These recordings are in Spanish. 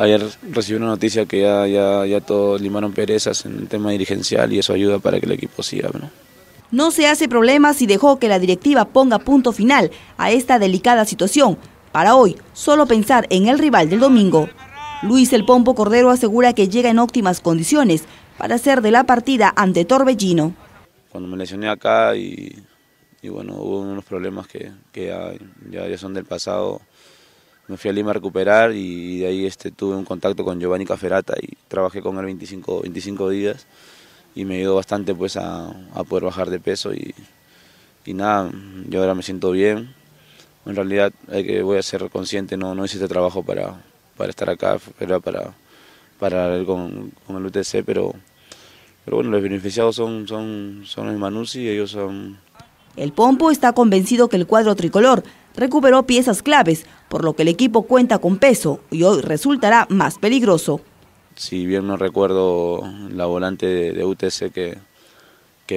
Ayer recibí una noticia que ya, ya, todos limaron perezas en el tema dirigencial y eso ayuda para que el equipo siga. ¿no? se hace problema si dejó que la directiva ponga punto final a esta delicada situación. Para hoy, solo pensar en el rival del domingo. Luis El Pompo Cordero asegura que llega en óptimas condiciones para hacer de la partida ante Torbellino. Cuando me lesioné acá y, bueno, hubo unos problemas que, que ya, ya son del pasado, me fui a Lima a recuperar y de ahí este, tuve un contacto con Giovanni Caferata y trabajé con él 25, 25 días y me ayudó bastante pues a, a poder bajar de peso y, y, nada, yo ahora me siento bien. En realidad hay que, voy a ser consciente, no, no hice este trabajo para, para estar acá, era para, para con, el UTC, pero, pero bueno, los beneficiados son, son, son los y ellos son... El Pompo está convencido que el cuadro tricolor recuperó piezas claves, por lo que el equipo cuenta con peso y hoy resultará más peligroso. Si bien no recuerdo, la volante de, UTC que,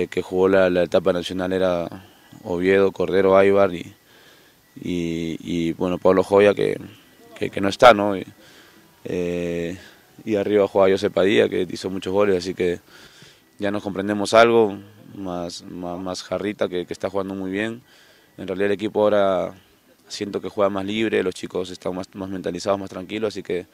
que, jugó la, etapa nacional era Oviedo, Cordero, Aibar y, bueno, Pablo Joya que, no está, ¿no? Y, eh, arriba jugaba José Padilla que hizo muchos goles, así que ya nos comprendemos algo, más, más, más Jarrita que, que está jugando muy bien. En realidad el equipo ahora siento que juega más libre, los chicos están más, más mentalizados, más tranquilos, así que